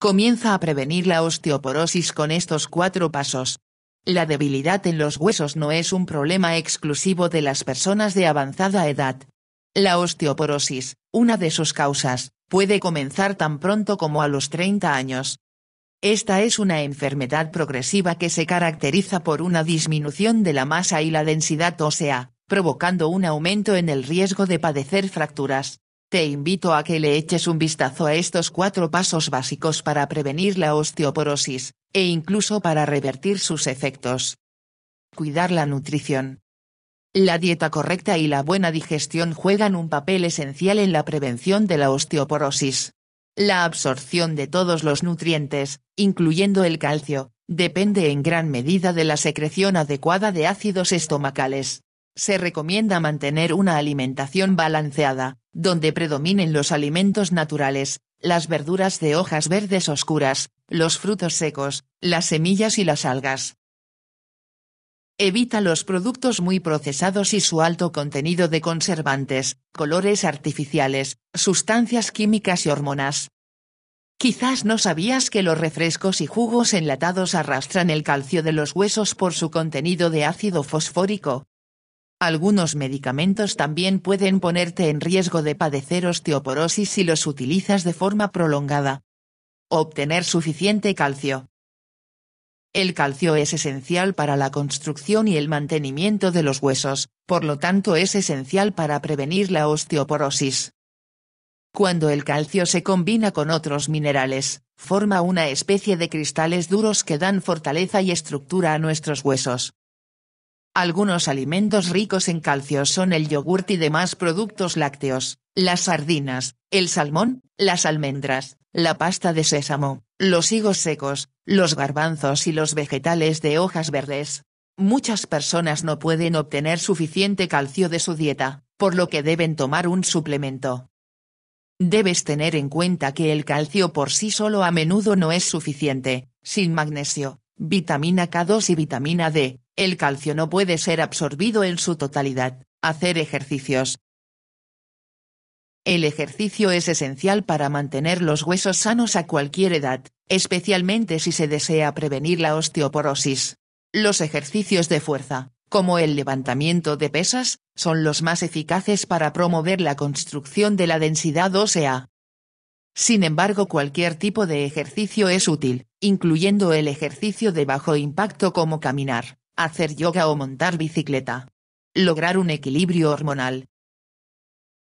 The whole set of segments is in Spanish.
Comienza a prevenir la osteoporosis con estos cuatro pasos. La debilidad en los huesos no es un problema exclusivo de las personas de avanzada edad. La osteoporosis, una de sus causas, puede comenzar tan pronto como a los 30 años. Esta es una enfermedad progresiva que se caracteriza por una disminución de la masa y la densidad ósea, provocando un aumento en el riesgo de padecer fracturas, te invito a que le eches un vistazo a estos cuatro pasos básicos para prevenir la osteoporosis, e incluso para revertir sus efectos. Cuidar la nutrición. La dieta correcta y la buena digestión juegan un papel esencial en la prevención de la osteoporosis. La absorción de todos los nutrientes, incluyendo el calcio, depende en gran medida de la secreción adecuada de ácidos estomacales se recomienda mantener una alimentación balanceada, donde predominen los alimentos naturales, las verduras de hojas verdes oscuras, los frutos secos, las semillas y las algas. Evita los productos muy procesados y su alto contenido de conservantes, colores artificiales, sustancias químicas y hormonas. Quizás no sabías que los refrescos y jugos enlatados arrastran el calcio de los huesos por su contenido de ácido fosfórico, algunos medicamentos también pueden ponerte en riesgo de padecer osteoporosis si los utilizas de forma prolongada. Obtener suficiente calcio. El calcio es esencial para la construcción y el mantenimiento de los huesos, por lo tanto es esencial para prevenir la osteoporosis. Cuando el calcio se combina con otros minerales, forma una especie de cristales duros que dan fortaleza y estructura a nuestros huesos. Algunos alimentos ricos en calcio son el yogurt y demás productos lácteos, las sardinas, el salmón, las almendras, la pasta de sésamo, los higos secos, los garbanzos y los vegetales de hojas verdes. Muchas personas no pueden obtener suficiente calcio de su dieta, por lo que deben tomar un suplemento. Debes tener en cuenta que el calcio por sí solo a menudo no es suficiente, sin magnesio, vitamina K2 y vitamina D, el calcio no puede ser absorbido en su totalidad. Hacer ejercicios. El ejercicio es esencial para mantener los huesos sanos a cualquier edad, especialmente si se desea prevenir la osteoporosis. Los ejercicios de fuerza, como el levantamiento de pesas, son los más eficaces para promover la construcción de la densidad ósea. Sin embargo, cualquier tipo de ejercicio es útil, incluyendo el ejercicio de bajo impacto como caminar, hacer yoga o montar bicicleta. Lograr un equilibrio hormonal.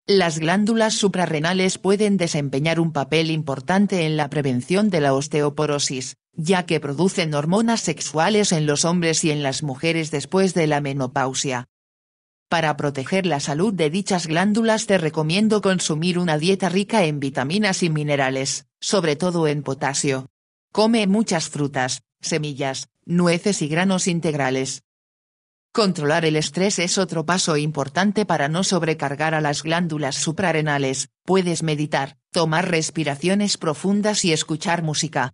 Las glándulas suprarrenales pueden desempeñar un papel importante en la prevención de la osteoporosis, ya que producen hormonas sexuales en los hombres y en las mujeres después de la menopausia. Para proteger la salud de dichas glándulas te recomiendo consumir una dieta rica en vitaminas y minerales, sobre todo en potasio. Come muchas frutas, semillas, nueces y granos integrales. Controlar el estrés es otro paso importante para no sobrecargar a las glándulas suprarrenales. Puedes meditar, tomar respiraciones profundas y escuchar música.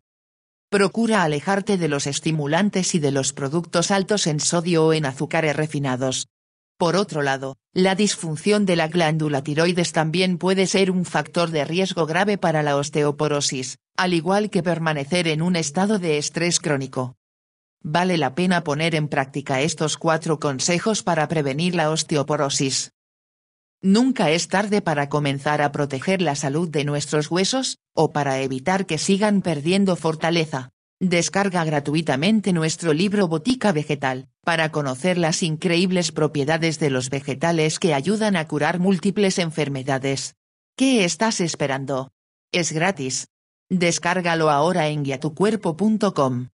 Procura alejarte de los estimulantes y de los productos altos en sodio o en azúcares refinados. Por otro lado, la disfunción de la glándula tiroides también puede ser un factor de riesgo grave para la osteoporosis, al igual que permanecer en un estado de estrés crónico. Vale la pena poner en práctica estos cuatro consejos para prevenir la osteoporosis. Nunca es tarde para comenzar a proteger la salud de nuestros huesos, o para evitar que sigan perdiendo fortaleza. Descarga gratuitamente nuestro libro Botica Vegetal, para conocer las increíbles propiedades de los vegetales que ayudan a curar múltiples enfermedades. ¿Qué estás esperando? Es gratis. Descárgalo ahora en guiatucuerpo.com.